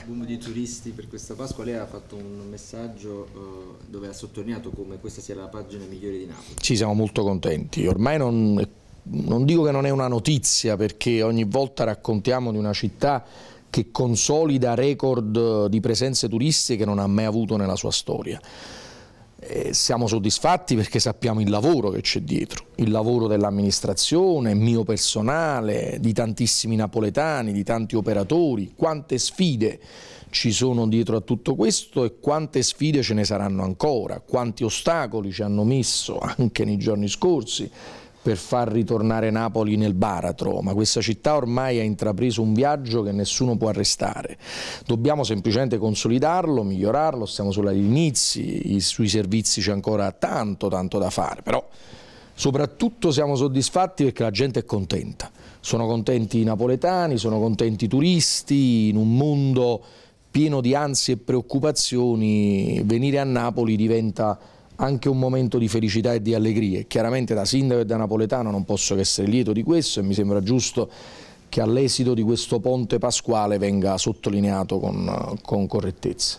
Il boom di turisti per questa Pasqua, lei ha fatto un messaggio eh, dove ha sottolineato come questa sia la pagina migliore di Napoli. Ci siamo molto contenti, ormai non, non dico che non è una notizia perché ogni volta raccontiamo di una città che consolida record di presenze turistiche che non ha mai avuto nella sua storia eh, siamo soddisfatti perché sappiamo il lavoro che c'è dietro, il lavoro dell'amministrazione, mio personale, di tantissimi napoletani, di tanti operatori, quante sfide ci sono dietro a tutto questo e quante sfide ce ne saranno ancora, quanti ostacoli ci hanno messo anche nei giorni scorsi per far ritornare Napoli nel baratro, ma questa città ormai ha intrapreso un viaggio che nessuno può arrestare. Dobbiamo semplicemente consolidarlo, migliorarlo, stiamo solo agli inizi, sui servizi c'è ancora tanto, tanto da fare, però soprattutto siamo soddisfatti perché la gente è contenta. Sono contenti i napoletani, sono contenti i turisti, in un mondo pieno di ansie e preoccupazioni venire a Napoli diventa anche un momento di felicità e di allegria. Chiaramente da sindaco e da napoletano non posso che essere lieto di questo e mi sembra giusto che all'esito di questo ponte pasquale venga sottolineato con, eh, con correttezza.